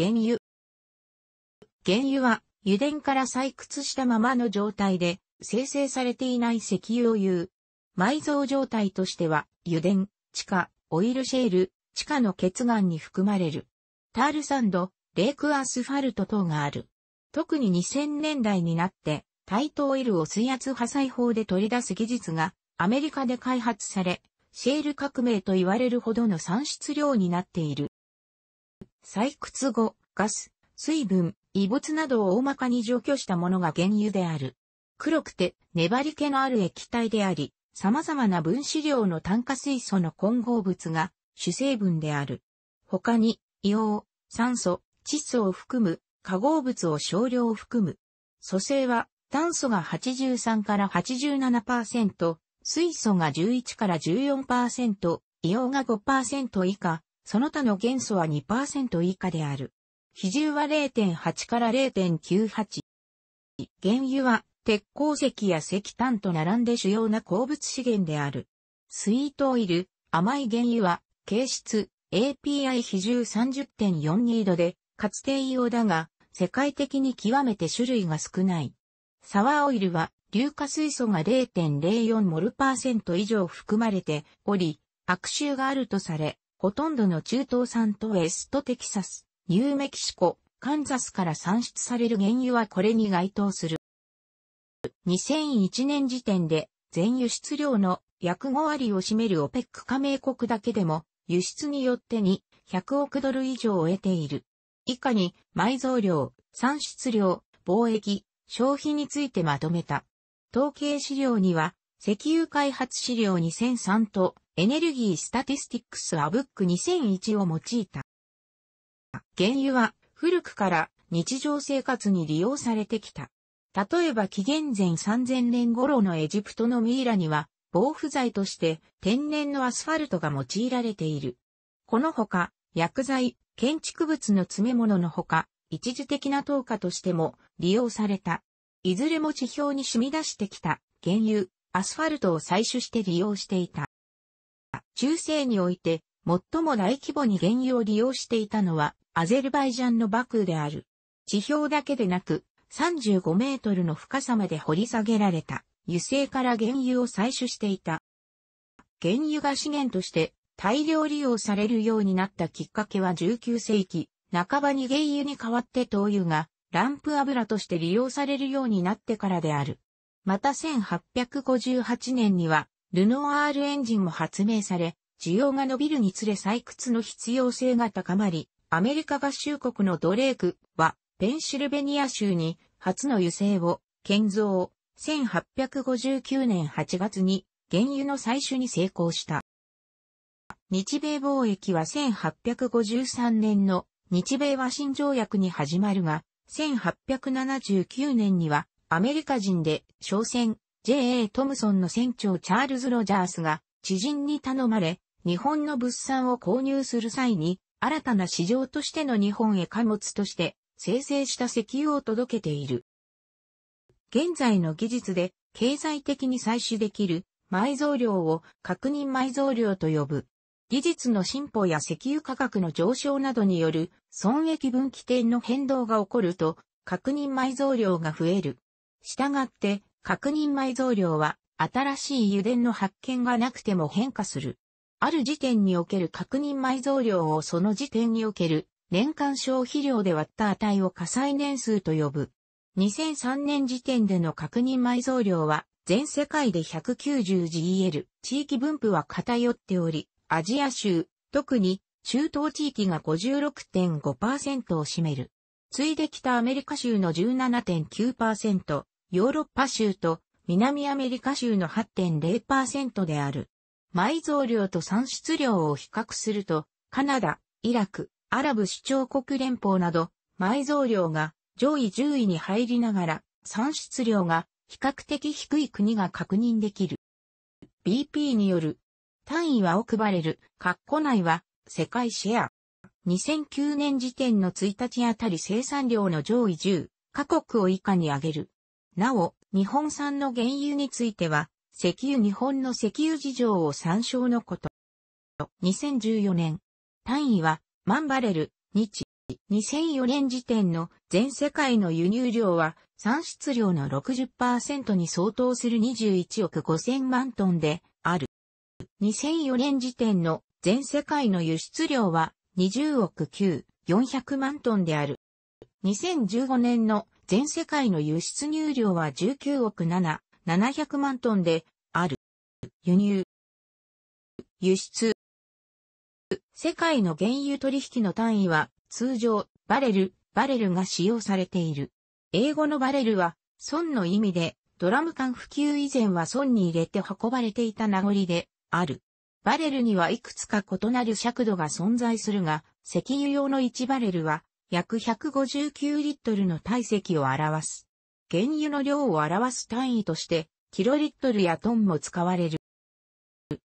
原油。原油は油田から採掘したままの状態で生成されていない石油を言う。埋蔵状態としては油田、地下、オイルシェール、地下の結岩に含まれる。タールサンド、レークアスファルト等がある。特に2000年代になって、タイトオイルを水圧破砕法で取り出す技術がアメリカで開発され、シェール革命と言われるほどの産出量になっている。採掘後、ガス、水分、異物などを大まかに除去したものが原油である。黒くて粘り気のある液体であり、様々な分子量の炭化水素の混合物が主成分である。他に、硫黄、酸素、窒素を含む化合物を少量含む。組成は炭素が83から87%、水素が11から14%、硫黄が5%以下、その他の元素は2%以下である。比重は0.8から0.98。原油は鉄鉱石や石炭と並んで主要な鉱物資源である。スイートオイル、甘い原油は、形質、API 比重30.42度で、かつて様だが、世界的に極めて種類が少ない。サワーオイルは、硫化水素が0.04モルパーセント以上含まれており、悪臭があるとされ、ほとんどの中東産とウエストテキサス、ニューメキシコ、カンザスから産出される原油はこれに該当する。2001年時点で全輸出量の約5割を占めるオペック加盟国だけでも輸出によってに100億ドル以上を得ている。以下に埋蔵量、産出量、貿易、消費についてまとめた。統計資料には石油開発資料2003とエネルギースタティスティックスアブック2001を用いた。原油は古くから日常生活に利用されてきた。例えば紀元前3000年頃のエジプトのミイラには防腐剤として天然のアスファルトが用いられている。このほか薬剤、建築物の詰め物のほか一時的な投下としても利用された。いずれも地表に染み出してきた原油、アスファルトを採取して利用していた。中世において、最も大規模に原油を利用していたのは、アゼルバイジャンのバクーである。地表だけでなく、35メートルの深さまで掘り下げられた、油性から原油を採取していた。原油が資源として大量利用されるようになったきっかけは19世紀、半ばに原油に代わって灯油がランプ油として利用されるようになってからである。また1858年には、ルノアールエンジンも発明され、需要が伸びるにつれ採掘の必要性が高まり、アメリカ合衆国のドレークは、ペンシルベニア州に初の油性を建造、1859年8月に原油の採取に成功した。日米貿易は1853年の日米和親条約に始まるが、1879年にはアメリカ人で、商船 J.A. トムソンの船長チャールズ・ロジャースが、知人に頼まれ、日本の物産を購入する際に、新たな市場としての日本へ貨物として、生成した石油を届けている。現在の技術で、経済的に採取できる、埋蔵量を確認埋蔵量と呼ぶ。技術の進歩や石油価格の上昇などによる損益分岐点の変動が起こると確認埋蔵量が増える。したがって、確認埋蔵量は、新しい油田の発見がなくても変化する。ある時点における確認埋蔵量をその時点における年間消費量で割った値を火災年数と呼ぶ。2003年時点での確認埋蔵量は全世界で 190GL。地域分布は偏っており、アジア州、特に中東地域が56.5%を占める。ついできたアメリカ州の17.9%、ヨーロッパ州と南アメリカ州の8.0%である。埋蔵量と産出量を比較すると、カナダ、イラク、アラブ首長国連邦など、埋蔵量が上位10位に入りながら、産出量が比較的低い国が確認できる。BP による単位は奥バレル、括弧内は世界シェア。2009年時点の1日あたり生産量の上位10カ国を以下に上げる。なお、日本産の原油については、石油日本の石油事情を参照のこと。2014年、単位は万バレル、日。2004年時点の全世界の輸入量は産出量の60%に相当する21億5000万トンである。2004年時点の全世界の輸出量は20億9、400万トンである。2015年の全世界の輸出入量は19億7、700万トンで、ある。輸入。輸出。世界の原油取引の単位は、通常、バレル、バレルが使用されている。英語のバレルは、損の意味で、ドラム缶普及以前は損に入れて運ばれていた名残で、ある。バレルにはいくつか異なる尺度が存在するが、石油用の1バレルは、約159リットルの体積を表す。原油の量を表す単位として、キロリットルやトンも使われる。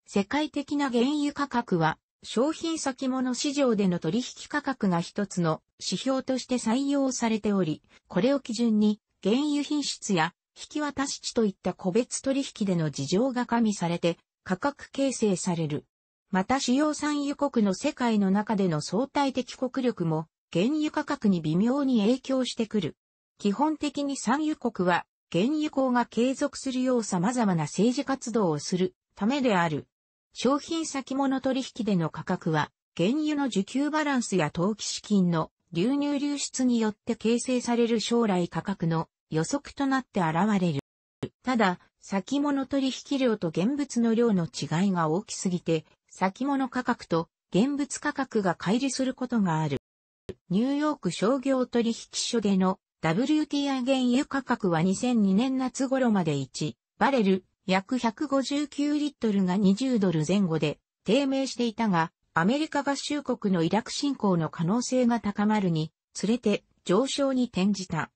世界的な原油価格は、商品先物市場での取引価格が一つの指標として採用されており、これを基準に、原油品質や引き渡し地といった個別取引での事情が加味されて価格形成される。また主要産油国の世界の中での相対的国力も原油価格に微妙に影響してくる。基本的に産油国は、原油高が継続するよう様々な政治活動をするためである。商品先物取引での価格は、原油の需給バランスや投機資金の流入流出によって形成される将来価格の予測となって現れる。ただ、先物取引量と現物の量の違いが大きすぎて、先物価格と現物価格が乖離することがある。ニューヨーク商業取引所での WTI 原油価格は2002年夏頃まで1バレル約159リットルが20ドル前後で低迷していたが、アメリカ合衆国のイラク侵攻の可能性が高まるにつれて上昇に転じた。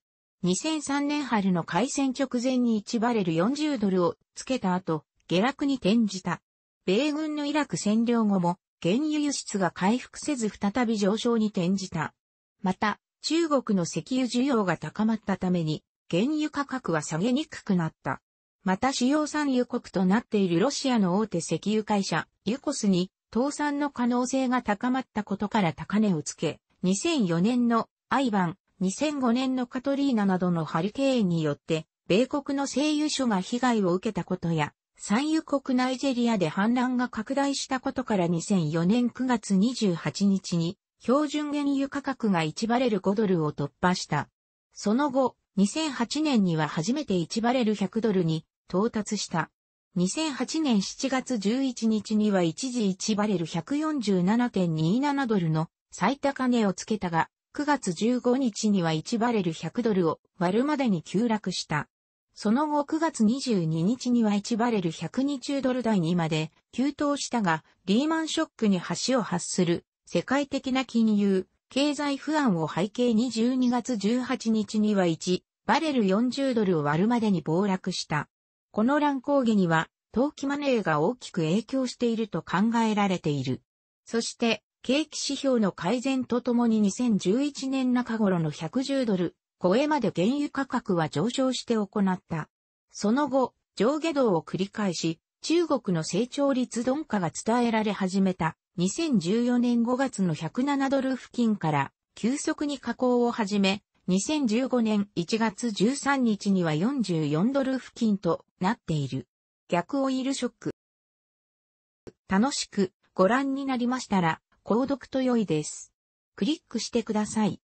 2003年春の開戦直前に1バレル40ドルをつけた後、下落に転じた。米軍のイラク占領後も原油輸出が回復せず再び上昇に転じた。また、中国の石油需要が高まったために、原油価格は下げにくくなった。また主要産油国となっているロシアの大手石油会社、ユコスに倒産の可能性が高まったことから高値をつけ、2004年のアイバン、2005年のカトリーナなどのハリケーンによって、米国の製油所が被害を受けたことや、産油国ナイジェリアで反乱が拡大したことから2004年9月28日に標準原油価格が1バレル5ドルを突破した。その後、2008年には初めて1バレル100ドルに到達した。2008年7月11日には一時1バレル147.27ドルの最高値をつけたが、9月15日には1バレル100ドルを割るまでに急落した。その後9月22日には1バレル120ドル台にまで急騰したが、リーマンショックに橋を発する世界的な金融、経済不安を背景に12月18日には1バレル40ドルを割るまでに暴落した。この乱高下には、投機マネーが大きく影響していると考えられている。そして、景気指標の改善とともに2011年中頃の110ドルこれまで原油価格は上昇して行った。その後、上下動を繰り返し、中国の成長率鈍化が伝えられ始めた2014年5月の107ドル付近から急速に下降を始め、2015年1月13日には44ドル付近となっている。逆オイルショック。楽しくご覧になりましたら、購読と良いです。クリックしてください。